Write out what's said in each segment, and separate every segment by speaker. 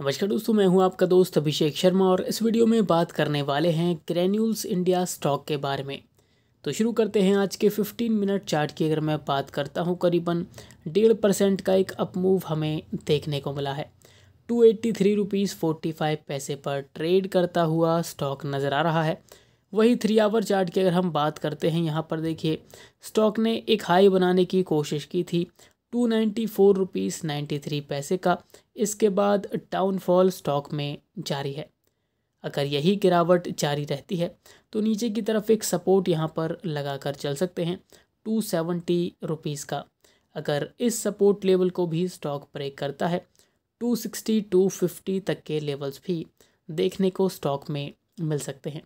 Speaker 1: नमस्कार दोस्तों मैं हूं आपका दोस्त अभिषेक शर्मा और इस वीडियो में बात करने वाले हैं ग्रेन्यूल्स इंडिया स्टॉक के बारे में तो शुरू करते हैं आज के 15 मिनट चार्ट की अगर मैं बात करता हूं करीबन डेढ़ परसेंट का एक अप मूव हमें देखने को मिला है two eighty three rupees forty five पैसे पर ट्रेड करता हुआ स्टॉक नज़र आ रहा है वही थ्री आवर चार्ट की अगर हम बात करते हैं यहाँ पर देखिए स्टॉक ने एक हाई बनाने की कोशिश की थी two ninety four rupees ninety three पैसे का इसके बाद डाउनफॉल स्टॉक में जारी है अगर यही गिरावट जारी रहती है तो नीचे की तरफ एक सपोर्ट यहाँ पर लगा कर चल सकते हैं टू सेवेंटी रुपीज़ का अगर इस सपोर्ट लेवल को भी स्टॉक ब्रेक करता है टू सिक्सटी टू फिफ्टी तक के लेवल्स भी देखने को स्टॉक में मिल सकते हैं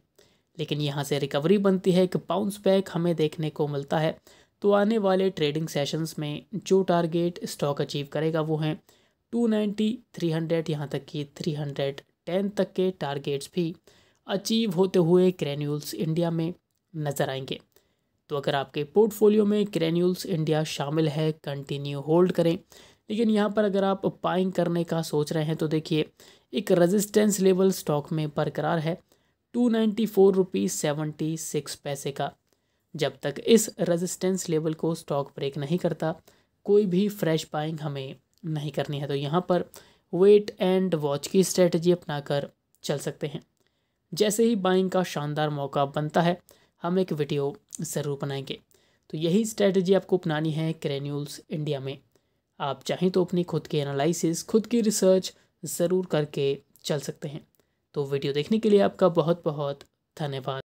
Speaker 1: लेकिन यहाँ से रिकवरी बनती है एक बाउंस बैक हमें देखने को मिलता है तो आने वाले ट्रेडिंग सेशंस में जो टारगेट स्टॉक अचीव करेगा वो हैं 290, 300 यहाँ तक कि 310 तक के टारगेट्स भी अचीव होते हुए क्रेन्यूल्स इंडिया में नज़र आएंगे तो अगर आपके पोर्टफोलियो में क्रेन्यूल्स इंडिया शामिल है कंटिन्यू होल्ड करें लेकिन यहाँ पर अगर आप पाइंग करने का सोच रहे हैं तो देखिए एक रजिस्टेंस लेवल स्टॉक में बरकरार है two ninety four rupees seventy six पैसे का जब तक इस रेजिस्टेंस लेवल को स्टॉक ब्रेक नहीं करता कोई भी फ्रेश बाइंग हमें नहीं करनी है तो यहाँ पर वेट एंड वॉच की स्ट्रेटजी अपनाकर चल सकते हैं जैसे ही बाइंग का शानदार मौका बनता है हम एक वीडियो ज़रूर बनाएंगे तो यही स्ट्रेटजी आपको अपनानी है क्रेन्यूल्स इंडिया में आप चाहें तो अपनी खुद की एनालिसिस खुद की रिसर्च ज़रूर करके चल सकते हैं तो वीडियो देखने के लिए आपका बहुत बहुत धन्यवाद